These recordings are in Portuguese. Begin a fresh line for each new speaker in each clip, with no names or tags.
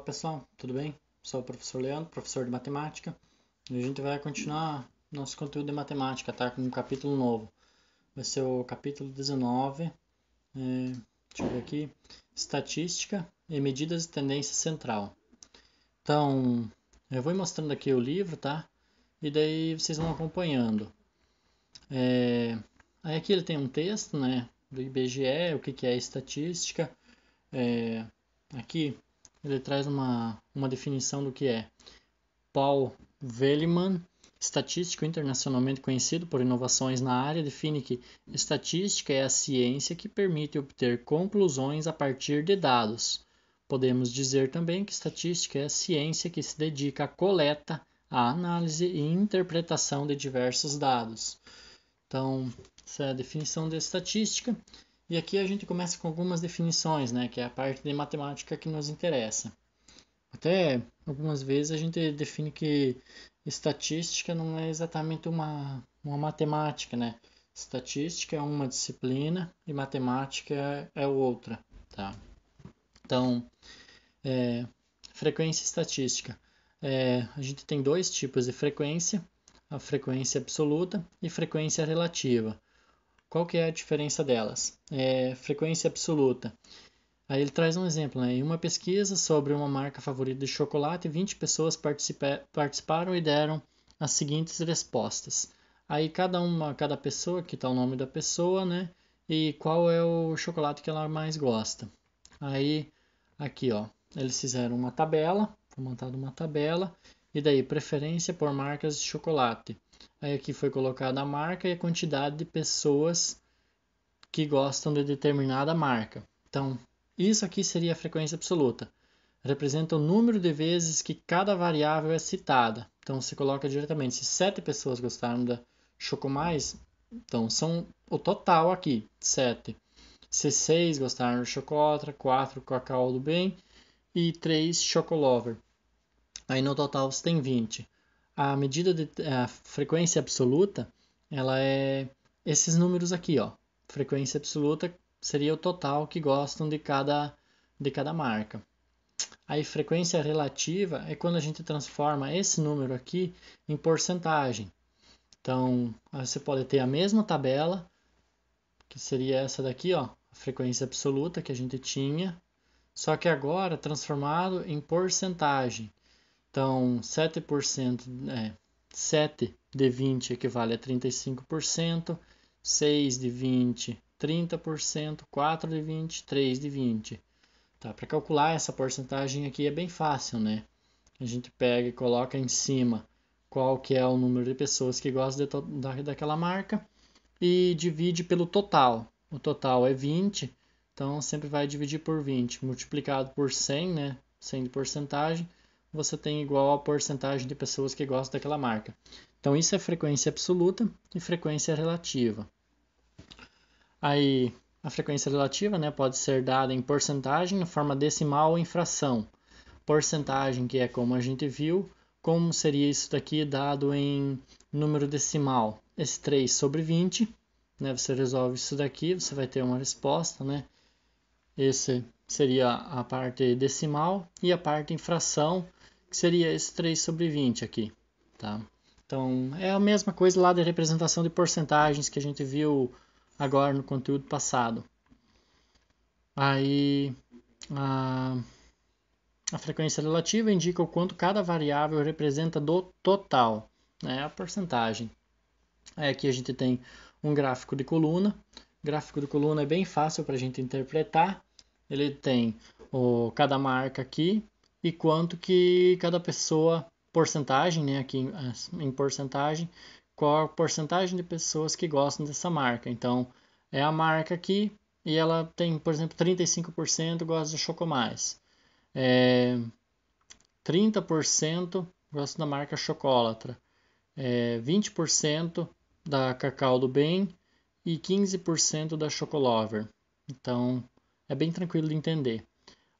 Olá pessoal, tudo bem? Sou o professor Leandro, professor de matemática, e a gente vai continuar nosso conteúdo de matemática, tá? Com um capítulo novo. Vai ser o capítulo 19, é, deixa eu ver aqui, Estatística e Medidas de Tendência Central. Então, eu vou mostrando aqui o livro, tá? E daí vocês vão acompanhando. É, aí aqui ele tem um texto, né? Do IBGE, o que, que é estatística. É, aqui ele traz uma, uma definição do que é. Paul Veliman, estatístico internacionalmente conhecido por inovações na área, define que estatística é a ciência que permite obter conclusões a partir de dados. Podemos dizer também que estatística é a ciência que se dedica à coleta, à análise e interpretação de diversos dados. Então, essa é a definição de estatística. E aqui a gente começa com algumas definições, né, que é a parte de matemática que nos interessa. Até algumas vezes a gente define que estatística não é exatamente uma, uma matemática, né? Estatística é uma disciplina e matemática é outra, tá? Então, é, frequência estatística. É, a gente tem dois tipos de frequência, a frequência absoluta e frequência relativa. Qual que é a diferença delas? É, frequência absoluta. Aí ele traz um exemplo, né? Em uma pesquisa sobre uma marca favorita de chocolate, 20 pessoas participaram e deram as seguintes respostas. Aí cada uma, cada pessoa, que está o nome da pessoa, né? E qual é o chocolate que ela mais gosta. Aí aqui, ó, eles fizeram uma tabela, foi montada uma tabela, e daí preferência por marcas de chocolate. Aí aqui foi colocada a marca e a quantidade de pessoas que gostam de determinada marca. Então, isso aqui seria a frequência absoluta. Representa o número de vezes que cada variável é citada. Então, se coloca diretamente. Se sete pessoas gostaram da Chocomais, então são o total aqui, sete. Se seis gostaram do Chocotra, quatro Cacau do Bem e três Chocolover. Aí no total você tem 20 a medida de a frequência absoluta, ela é esses números aqui, ó. Frequência absoluta seria o total que gostam de cada de cada marca. Aí frequência relativa é quando a gente transforma esse número aqui em porcentagem. Então, você pode ter a mesma tabela, que seria essa daqui, ó, a frequência absoluta que a gente tinha, só que agora transformado em porcentagem. Então, 7%, é, 7 de 20 equivale a 35%, 6 de 20, 30%, 4 de 20, 3 de 20. Tá? Para calcular essa porcentagem aqui é bem fácil, né? A gente pega e coloca em cima qual que é o número de pessoas que gostam de, da, daquela marca e divide pelo total. O total é 20, então sempre vai dividir por 20, multiplicado por 100, né? 100 de porcentagem, você tem igual a porcentagem de pessoas que gostam daquela marca. Então isso é frequência absoluta e frequência relativa. Aí a frequência relativa né, pode ser dada em porcentagem, em forma decimal ou em fração. Porcentagem, que é como a gente viu, como seria isso daqui dado em número decimal? Esse 3 sobre 20, né, você resolve isso daqui, você vai ter uma resposta. Né? Esse seria a parte decimal e a parte em fração, que seria esse 3 sobre 20 aqui, tá? Então, é a mesma coisa lá da representação de porcentagens que a gente viu agora no conteúdo passado. Aí, a, a frequência relativa indica o quanto cada variável representa do total, né? A porcentagem. Aí aqui a gente tem um gráfico de coluna. O gráfico de coluna é bem fácil para a gente interpretar. Ele tem o, cada marca aqui, e quanto que cada pessoa, porcentagem, né, aqui ah, em porcentagem, qual a porcentagem de pessoas que gostam dessa marca. Então, é a marca aqui e ela tem, por exemplo, 35% gosta de Chocomais. É, 30% gosta da marca Chocolatra. É, 20% da Cacau do Bem e 15% da Chocolover. Então, é bem tranquilo de entender.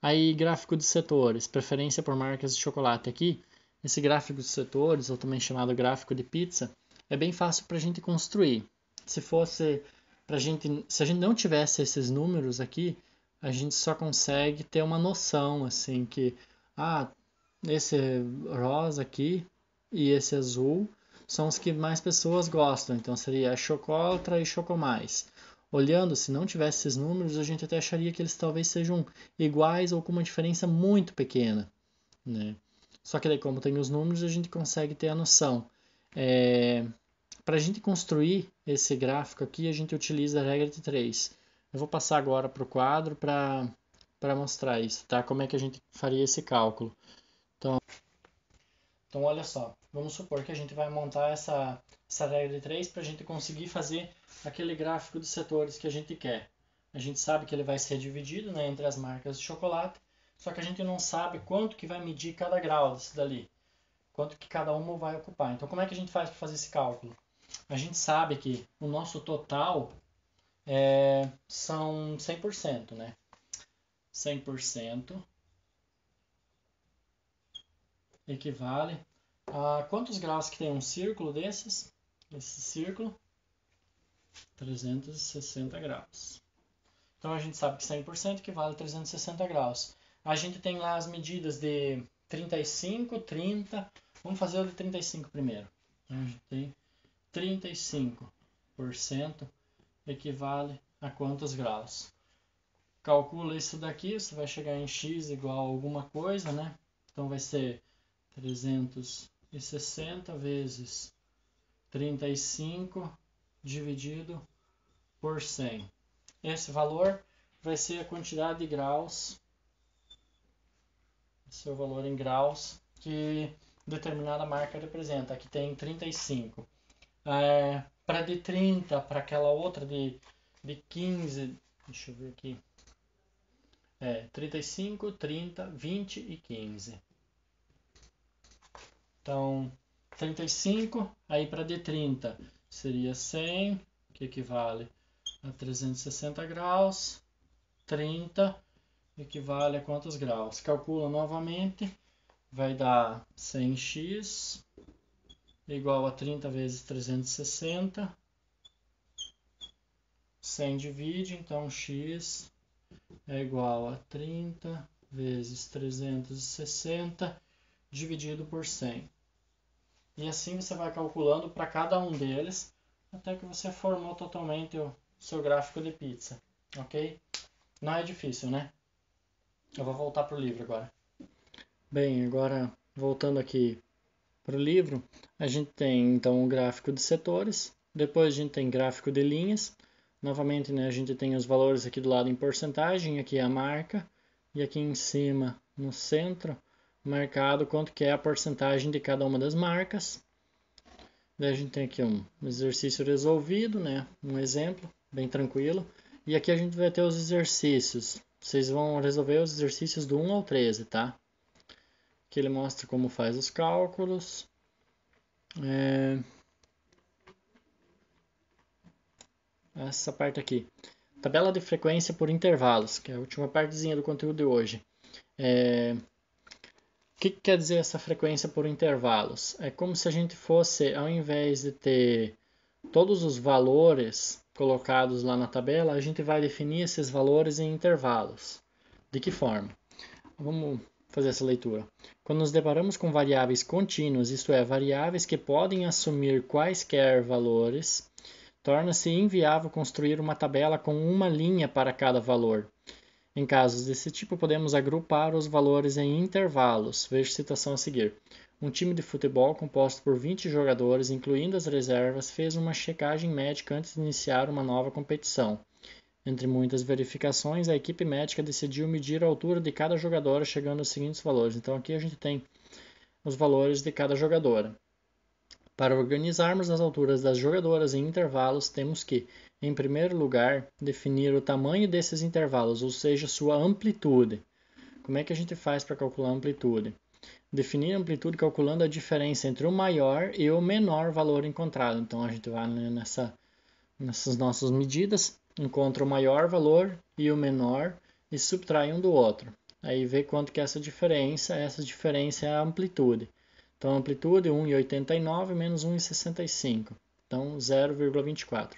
Aí, gráfico de setores, preferência por marcas de chocolate aqui. Esse gráfico de setores, ou também chamado gráfico de pizza, é bem fácil para a gente construir. Se fosse para gente, se a gente não tivesse esses números aqui, a gente só consegue ter uma noção assim que, ah, esse rosa aqui e esse azul são os que mais pessoas gostam. Então seria chocolatra e chocomais. Olhando, se não tivesse esses números, a gente até acharia que eles talvez sejam iguais ou com uma diferença muito pequena. Né? Só que daí, como tem os números, a gente consegue ter a noção. É... Para a gente construir esse gráfico aqui, a gente utiliza a regra de 3. Eu vou passar agora para o quadro para mostrar isso, tá? Como é que a gente faria esse cálculo. Então, olha só, vamos supor que a gente vai montar essa, essa regra de 3 para a gente conseguir fazer aquele gráfico dos setores que a gente quer. A gente sabe que ele vai ser dividido né, entre as marcas de chocolate, só que a gente não sabe quanto que vai medir cada grau desse dali, quanto que cada uma vai ocupar. Então, como é que a gente faz para fazer esse cálculo? A gente sabe que o nosso total é, são 100%, né? 100% equivale a quantos graus que tem um círculo desses? Esse círculo, 360 graus. Então a gente sabe que 100% equivale a 360 graus. A gente tem lá as medidas de 35, 30. Vamos fazer o de 35 primeiro. Então a gente tem 35% equivale a quantos graus? Calcula isso daqui, você vai chegar em x igual a alguma coisa, né? Então vai ser 360 vezes 35 dividido por 100. Esse valor vai ser a quantidade de graus, seu é valor em graus, que determinada marca representa. Aqui tem 35. É, para de 30, para aquela outra de, de 15, deixa eu ver aqui. É, 35, 30, 20 e 15. Então, 35 aí para D30 seria 100, que equivale a 360 graus. 30 equivale a quantos graus? Calcula novamente, vai dar 100x igual a 30 vezes 360. 100 divide, então x é igual a 30 vezes 360 dividido por 100. E assim você vai calculando para cada um deles até que você formou totalmente o seu gráfico de pizza, ok? Não é difícil, né? Eu vou voltar para o livro agora. Bem, agora voltando aqui para o livro, a gente tem então um gráfico de setores, depois a gente tem gráfico de linhas, novamente né, a gente tem os valores aqui do lado em porcentagem, aqui é a marca, e aqui em cima no centro marcado quanto que é a porcentagem de cada uma das marcas. Daí a gente tem aqui um exercício resolvido, né? um exemplo bem tranquilo. E aqui a gente vai ter os exercícios. Vocês vão resolver os exercícios do 1 ao 13, tá? Que ele mostra como faz os cálculos. É... Essa parte aqui. Tabela de frequência por intervalos, que é a última partezinha do conteúdo de hoje. É... O que, que quer dizer essa frequência por intervalos? É como se a gente fosse, ao invés de ter todos os valores colocados lá na tabela, a gente vai definir esses valores em intervalos. De que forma? Vamos fazer essa leitura. Quando nos deparamos com variáveis contínuas, isto é, variáveis que podem assumir quaisquer valores, torna-se inviável construir uma tabela com uma linha para cada valor. Em casos desse tipo, podemos agrupar os valores em intervalos. Veja a citação a seguir. Um time de futebol composto por 20 jogadores, incluindo as reservas, fez uma checagem médica antes de iniciar uma nova competição. Entre muitas verificações, a equipe médica decidiu medir a altura de cada jogadora, chegando aos seguintes valores. Então, aqui a gente tem os valores de cada jogadora. Para organizarmos as alturas das jogadoras em intervalos, temos que em primeiro lugar, definir o tamanho desses intervalos, ou seja, sua amplitude. Como é que a gente faz para calcular a amplitude? Definir a amplitude calculando a diferença entre o maior e o menor valor encontrado. Então, a gente vai nessa, nessas nossas medidas, encontra o maior valor e o menor e subtrai um do outro. Aí vê quanto que é essa diferença, essa diferença é a amplitude. Então, amplitude 1,89 menos 1,65. Então, 0,24.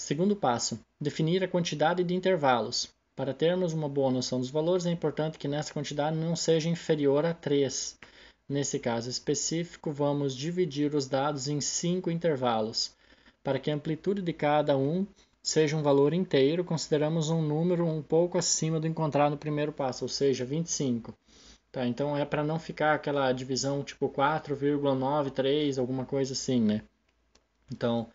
Segundo passo: definir a quantidade de intervalos. Para termos uma boa noção dos valores, é importante que nessa quantidade não seja inferior a 3. Nesse caso específico, vamos dividir os dados em 5 intervalos. Para que a amplitude de cada um seja um valor inteiro, consideramos um número um pouco acima do encontrado no primeiro passo, ou seja, 25. Tá, então é para não ficar aquela divisão tipo 4,93, alguma coisa assim, né? Então,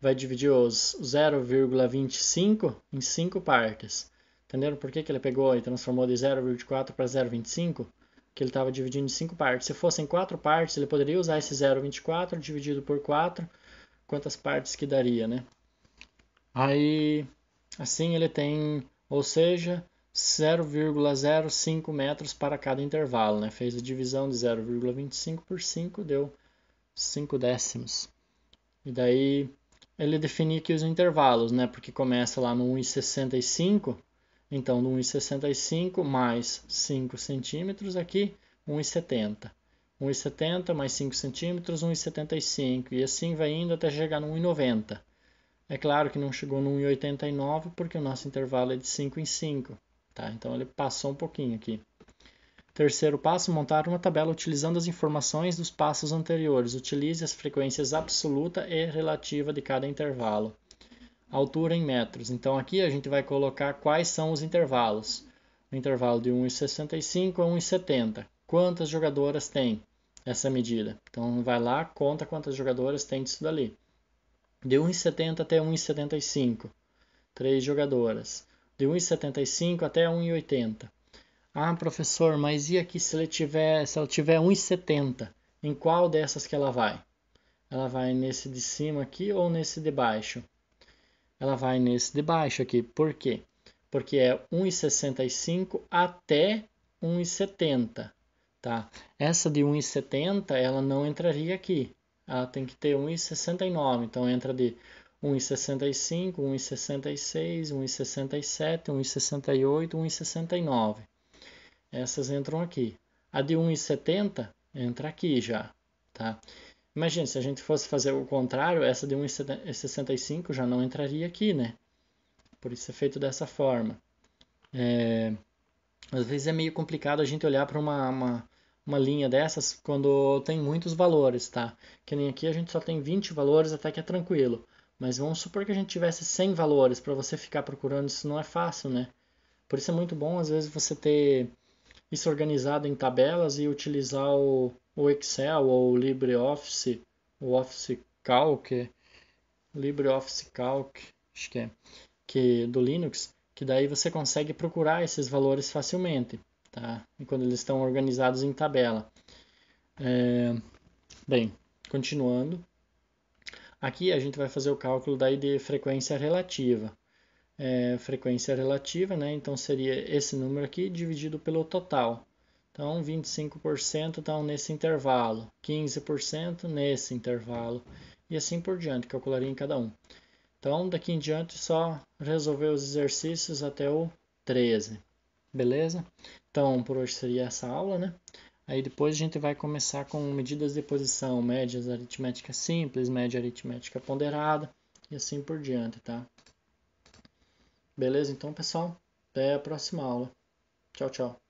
vai dividir os 0,25 em cinco partes. Entenderam por que, que ele pegou e transformou de 0,24 para 0,25? Que ele estava dividindo em cinco partes. Se fossem quatro partes, ele poderia usar esse 0,24 dividido por 4, quantas partes que daria, né? Aí, assim ele tem, ou seja, 0,05 metros para cada intervalo. Né? Fez a divisão de 0,25 por 5, deu 5 décimos. E daí ele definir aqui os intervalos, né? Porque começa lá no 1,65, então no 1,65 mais 5 centímetros aqui, 1,70. 1,70 mais 5 centímetros, 1,75. E assim vai indo até chegar no 1,90. É claro que não chegou no 1,89 porque o nosso intervalo é de 5 em 5. Tá? Então ele passou um pouquinho aqui. Terceiro passo, montar uma tabela utilizando as informações dos passos anteriores. Utilize as frequências absoluta e relativa de cada intervalo. Altura em metros. Então aqui a gente vai colocar quais são os intervalos. O intervalo de 1,65 a 1,70. Quantas jogadoras tem essa medida? Então vai lá, conta quantas jogadoras tem disso dali. De 1,70 até 1,75. Três jogadoras. De 1,75 até 1,80 ah, professor, mas e aqui se ele tiver, se ela tiver 1,70, em qual dessas que ela vai? Ela vai nesse de cima aqui ou nesse de baixo? Ela vai nesse de baixo aqui. Por quê? Porque é 1,65 até 1,70, tá? Essa de 1,70, ela não entraria aqui. Ela tem que ter 1,69, então entra de 1,65, 1,66, 1,67, 1,68, 1,69 essas entram aqui. A de 1,70 entra aqui já, tá? Imagina, se a gente fosse fazer o contrário, essa de 1,65 já não entraria aqui, né? Por isso é feito dessa forma. É... Às vezes é meio complicado a gente olhar para uma, uma, uma, linha dessas quando tem muitos valores, tá? Que nem aqui a gente só tem 20 valores, até que é tranquilo. Mas vamos supor que a gente tivesse 100 valores, para você ficar procurando isso não é fácil, né? Por isso é muito bom, às vezes, você ter isso organizado em tabelas e utilizar o, o Excel ou o LibreOffice, o Office Calc, LibreOffice Calc, acho que é, que, do Linux, que daí você consegue procurar esses valores facilmente, tá? E quando eles estão organizados em tabela. É, bem, continuando. Aqui a gente vai fazer o cálculo daí de frequência relativa é, frequência relativa, né? Então seria esse número aqui dividido pelo total. Então 25% estão tá nesse intervalo, 15% nesse intervalo e assim por diante, calcularia em cada um. Então daqui em diante só resolver os exercícios até o 13. Beleza? Então por hoje seria essa aula, né? Aí depois a gente vai começar com medidas de posição, médias aritmética simples, média aritmética ponderada e assim por diante, tá? Beleza? Então, pessoal, até a próxima aula. Tchau, tchau.